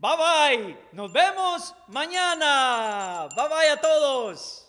Bye bye. Nos vemos mañana. Bye bye a todos.